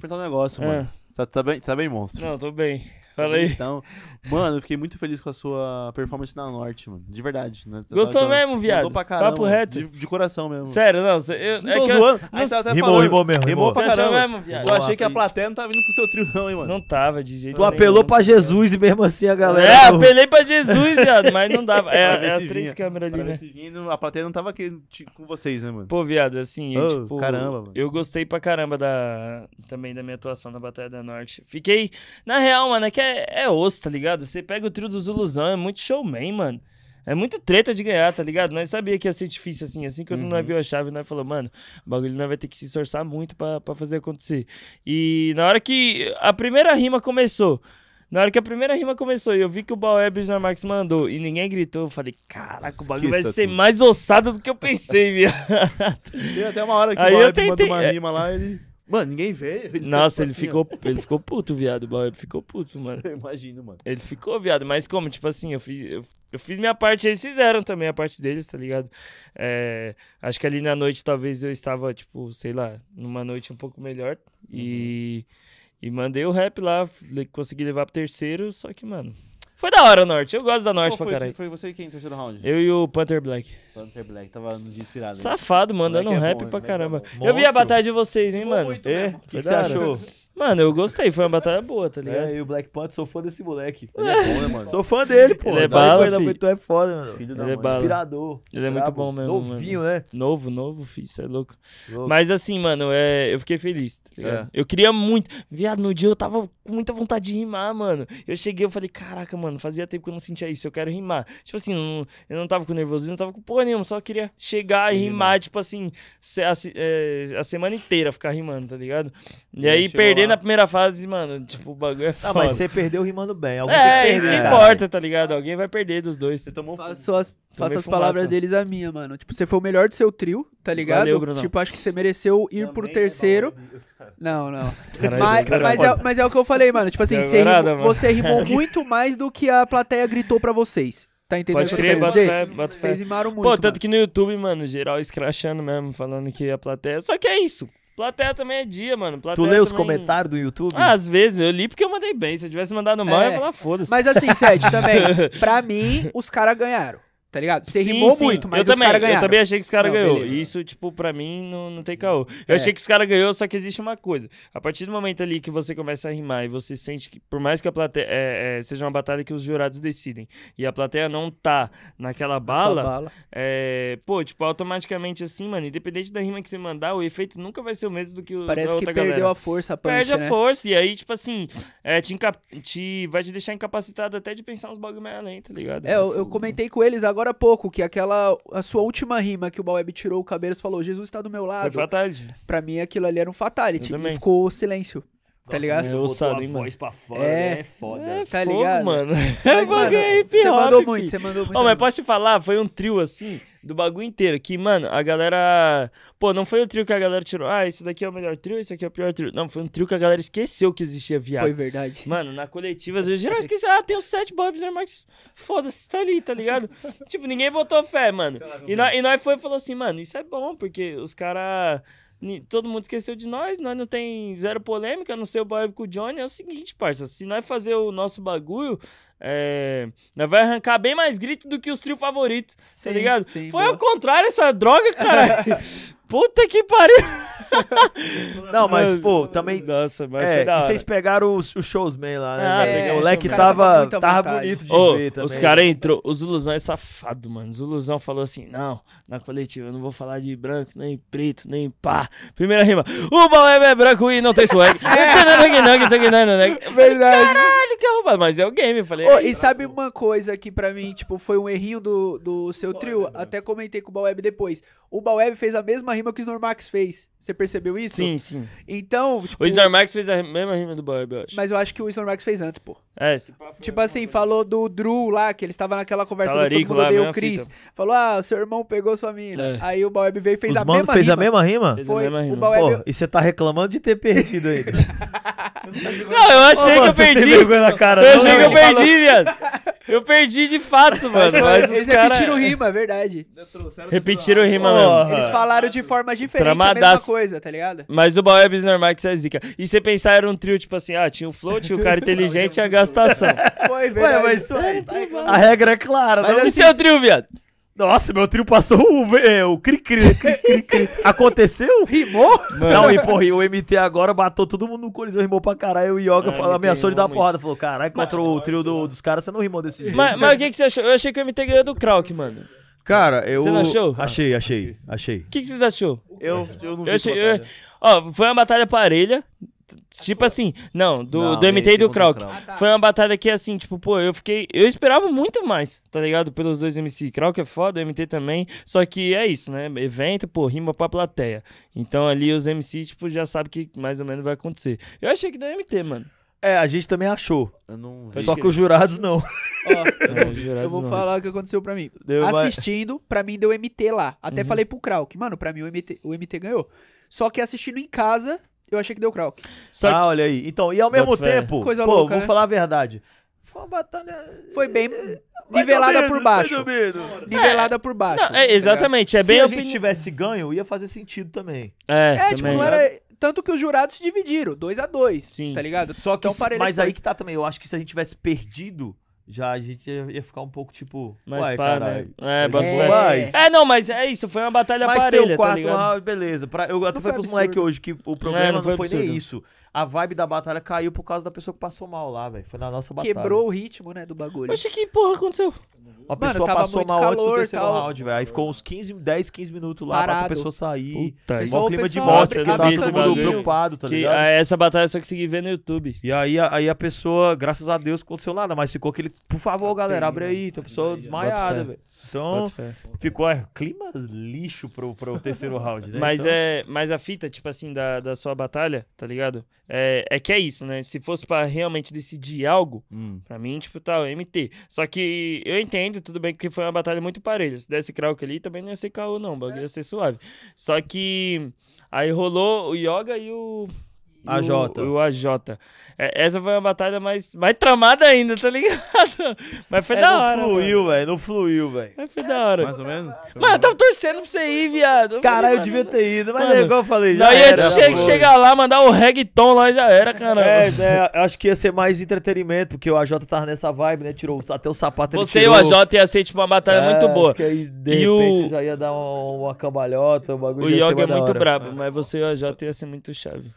perguntar um negócio, mano. É. Tá, tá, bem, tá bem, monstro. Não, tô bem. Fala aí. Então, mano, eu fiquei muito feliz com a sua performance na Norte, mano. De verdade. Né? Gostou mesmo, viado? pra caramba. Papo reto. De, de, coração mesmo. Sério, não. Eu, não é tô é zoando. Eu, não, rimou, rimou mesmo. Rimou, rimou pra caramba. Mesmo, viado. Eu achei que a plateia não tava vindo com o seu trio não, hein, mano. Não tava, de jeito Tu nenhum. apelou pra Jesus e mesmo assim a é, galera... É, apelei pra Jesus, viado, mas não dava. É, é as três câmeras ali, né? Vindo, a plateia não tava aqui com vocês, né, mano? Pô, viado, assim, eu, tipo... Caramba, mano. Eu gostei pra caramba da, também da minha atuação na Batalha da Norte. Fiquei. Na real, mano, é que é, é osso, tá ligado? Você pega o trio do Zuluzão, é muito showman, mano. É muita treta de ganhar, tá ligado? Nós sabia que ia ser difícil assim. Assim que uhum. nós viu a chave, nós falou, mano, o bagulho nós vai ter que se esforçar muito pra, fazer acontecer. E na hora que a primeira rima começou, na hora que a primeira rima começou e eu vi que o Balé Bizarre Max mandou e ninguém gritou, eu falei, caraca, o bagulho vai tudo. ser mais ossado do que eu pensei, viado. Tem até uma hora que Aí o tentei... uma é rima lá e ele... Mano, ninguém veio. Ele Nossa, tipo ele, assim, ficou, ele ficou puto, viado. Ele ficou puto, mano. Eu imagino, mano. Ele ficou, viado. Mas como? Tipo assim, eu fiz, eu, eu fiz minha parte, eles fizeram também a parte deles, tá ligado? É, acho que ali na noite talvez eu estava, tipo, sei lá, numa noite um pouco melhor. Uhum. E, e mandei o rap lá, consegui levar pro terceiro, só que, mano, foi da hora o Norte. Eu gosto da Norte Pô, pra foi, caralho. Foi você quem trouxe no round? Eu e o Panther Black. Panther Black, tava no dia inspirado. Safado, mandando um é rap bom, pra é caramba. eu vi a batalha de vocês, hein, Ficou mano. É? O é? que, que, que você achou? Mano, eu gostei, foi uma batalha boa, tá ligado? É, e o Black Panther, sou fã desse moleque. Ele é bom, né, mano? Sou fã dele, pô. Ele é bala, coisa, filho. Tu é foda, mano. Filho da ele é mãe. é bala. Inspirador. Ele é muito bom mesmo, Novinho, mano. né? Novo, novo, filho, isso é louco. louco. Mas assim, mano, é... eu fiquei feliz, tá ligado? É. Eu queria muito... Viado, no dia eu tava com muita vontade de rimar, mano. Eu cheguei, eu falei, caraca, mano, fazia tempo que eu não sentia isso, eu quero rimar. Tipo assim, eu não, eu não tava com nervosismo, não tava com porra nenhuma, só queria chegar e, e rimar, rimar, tipo assim, a, a, é, a, semana inteira ficar rimando, tá ligado? E, e aí, perder na primeira fase, mano. Tipo, o bagulho é ah, foda. Não, mas você perdeu rimando bem. Alguém é, isso que importa, tá ligado? Alguém vai perder dos dois. Você tomou Faço as, faço as palavras deles a minha, mano. Tipo, você foi o melhor do seu trio, tá ligado? Valeu, Bruno. Tipo, acho que você mereceu ir Também pro é terceiro. É não, não. Caralho, mas, mas, é, é mas, é, o que eu falei, mano. Tipo assim, é você rimou, você rimou muito mais do que a plateia gritou pra vocês. Tá entendendo? Pode crer, bota fé, bota fé. Vocês rimaram muito. Pô, tanto mano. que no YouTube, mano, geral escrachando mesmo, falando que a plateia. Só que é isso. Plateia também é dia, mano. Plateia tu lê os também... comentários do YouTube? Ah, às vezes, eu li porque eu mandei bem. Se eu tivesse mandado mal, é. eu ia é. falar, foda-se. Mas assim, Sete, também, pra mim, os caras ganharam tá ligado? Você sim, rimou sim. muito, mas eu os ganharam. Eu também achei que os caras ganhou. Beleza. Isso, tipo, pra mim não, não tem caô. Eu é. achei que os caras ganhou, só que existe uma coisa. A partir do momento ali que você começa a rimar e você sente que, por mais que a plateia é, é, seja uma batalha que os jurados decidem e a plateia não tá naquela bala, bala. É, pô, tipo, automaticamente assim, mano, independente da rima que você mandar, o efeito nunca vai ser o mesmo do que o Parece da outra que perdeu galera. a força, a punch, Perde né? a força, e aí, tipo assim, é, te, te vai te deixar incapacitado até de pensar uns bagulho mais além, tá ligado? É, eu, eu comentei com eles agora agora há pouco, que é aquela. A sua última rima que o Baweb tirou o cabelo e falou: Jesus está do meu lado. Foi fatality. Pra mim aquilo ali era um fatality. E ficou silêncio. tá ligado? Meu ossado, hein, mano. Pra fora, é, né? é foda. É, tá fogo, ligado? mano. Mas, é mano, é você mandou muito, você mandou muito. mas posso te falar, foi um trio assim do bagulho inteiro. Que, mano, a galera. Pô, não foi o trio que a galera tirou. Ah, esse daqui é o melhor trio, esse aqui é o pior trio. Não, foi um trio que a galera esqueceu que existia viado. Foi verdade. Mano, na coletiva, às vezes geral esqueceu. Ah, tem os sete Bobs, né, Max? Foda-se, tá ali, tá ligado? tipo, ninguém botou fé, mano. E, e nós foi e falou assim, mano, isso é bom, porque os caras todo mundo esqueceu de nós, nós não tem zero polêmica, a não ser o Bob com o Johnny. É o seguinte, parça, se nós fazer o nosso bagulho, é, nós vai arrancar bem mais grito do que os trio favoritos, tá sim, tá ligado? Sim, Foi boa. ao contrário essa droga, cara. Puta que pariu não, mas, pô, também. Nossa, mas. É, e vocês pegaram os, os bem lá, né? Ah, é, o moleque tava, tava, bonito de Ô, ver também. Os caras entrou. os Ilusão é safado, mano. Os Zuluzão falou assim: não, na coletiva eu não vou falar de branco, nem preto, nem pá. Primeira rima: o Balé é branco e não tem swag. é. Verdade. Caralho, que arrombado. Mas é o game, eu falei. Oh, e sabe uma coisa que pra mim, tipo, foi um errinho do, do seu trio? Até comentei com o Balweb depois o Baweb fez a mesma rima que o Snormax fez. Você percebeu isso? Sim, sim. Então, tipo, O Snormax fez a mesma rima do Baweb, eu acho. Mas eu acho que o Snormax fez antes, pô. É. é, tipo assim, falou assim. do Drew lá, que ele estava naquela conversa Talarico, todo mundo odeia o Chris. Então. Falou, ah, seu irmão pegou sua mina. É. Aí o Baweb veio e fez Os a mesma fez rima. a mesma rima? Foi, a mesma rima. Baweb... Pô, e você tá reclamando de ter perdido ainda. Né? não, eu achei Ô, que eu perdi. Na cara, eu não, achei não, né? que eu perdi, viado. Eu perdi de fato, mano. Mas Eles cara... repetiram rima, é verdade. Repetiram rima oh, mesmo. Eles falaram de forma diferente é a mesma coisa, tá ligado? Mas o Baweb é normal que você é zica. E você pensar, era um trio, tipo assim, ah, tinha o Flow, tinha o cara inteligente e a gastação. Foi, Ué, mas isso é é, tá A regra é clara. Mas né? não... assim, e seu trio, viado? Nossa, meu trio passou o, é, o cri, cri, cri, cri, cri. Aconteceu? Rimou? Mano. Não, e porra, o MT agora matou todo mundo no colisão, rimou pra caralho. O Yoga é, falou, ameaçou de dar muito. porrada. Falou, caralho, contra o trio do, dos caras, você não rimou desse jeito. Mas, mas o que, que você achou? Eu achei que o MT ganhou do Krauk, mano. Cara, eu. Você não achou? Achei, achei, achei. O que, que vocês achou? Eu, eu não vi. Eu achei, eu... Ó, foi uma batalha parelha. Tipo assim, não, do, não, do MT e do Krauk. Ah, tá. Foi uma batalha que, assim, tipo, pô, eu fiquei. Eu esperava muito mais, tá ligado? Pelos dois MC. Krauk é foda, o MT também. Só que é isso, né? Evento, pô, rima pra plateia. Então ali os MC, tipo, já sabe que mais ou menos vai acontecer. Eu achei que deu MT, mano. É, a gente também achou. Só que, os jurados não. É, eu vou não. falar o que aconteceu pra mim. Deu assistindo, uma... pra mim deu MT lá. Até uhum. falei pro Krauk, mano, pra mim o MT, o MT ganhou. Só que assistindo em casa, eu achei que deu Krauk. Só ah, que... olha aí. Então, e ao mesmo tempo, Coisa pô, louca, vou né? falar a verdade. Foi uma batalha. Foi bem eh, nivelada por baixo. Nivelada é. por baixo. é, tá exatamente. é bem Se a opini... gente tivesse ganho, ia fazer sentido também. É, é tipo, também. tipo, não era. Tanto que os jurados se dividiram, dois a dois. Sim. Tá ligado? Só que. Então, mas aí que tá também. Eu acho que se a gente tivesse perdido já a gente ia, ficar um pouco tipo. Mas uai, né? É, bota é. é, não, mas é isso, foi uma batalha mas tem o tá quarto round, beleza. Pra, eu até falei pros moleques hoje que o é, problema é, não, foi, não foi nem isso a vibe da batalha caiu por causa da pessoa que passou mal lá, velho. Foi na nossa batalha. Quebrou o ritmo, né, do bagulho. Mas que porra aconteceu? Uma pessoa Mano, passou mal calor, antes do terceiro tal. round, velho. Aí ficou uns 15, 10, 15 minutos lá Parado. pra pessoa sair. Puta, um clima de bosta, que tava todo mundo preocupado, tá que, ligado? Essa batalha eu só consegui ver no YouTube. E aí, aí a pessoa, graças a Deus, aconteceu nada, mas ficou aquele, por favor, tá galera, abre aí. Né? Então a pessoa desmaiada, velho. Então, ficou é, clima lixo pro, pro terceiro round, né? Mas, então... é, mas a fita, tipo assim, da, da sua batalha, tá ligado? É, é, que é isso, né? Se fosse para realmente decidir algo, hum. para mim, tipo, tá o MT. Só que eu entendo, tudo bem, que foi uma batalha muito parelha. Se desse Krauk ali, também não ia ser KO, não. O bagulho é. ia ser suave. Só que aí rolou o Yoga e o a AJ. O, o AJ. É, essa foi uma batalha mais, mais tramada ainda, tá ligado? Mas foi é, da hora. não fluiu, velho. Não fluiu, velho. Mas foi é, da hora. Mais ou menos? Mano, eu tava torcendo pra você ir, viado. Caralho, eu devia ter ido, mas mano, é igual eu falei. Já não, ia era, che chegar lá, mandar o um reggaeton lá e já era, cara. É, né, acho que ia ser mais entretenimento, porque o AJ tava nessa vibe, né? Tirou até o sapato Você e o AJ ia ser tipo uma batalha é, muito boa. Acho que aí, de e repente, o... já ia dar uma, uma cambalhota, um bagulho. O Yoga é muito brabo, mas você e o AJ ia ser muito chave.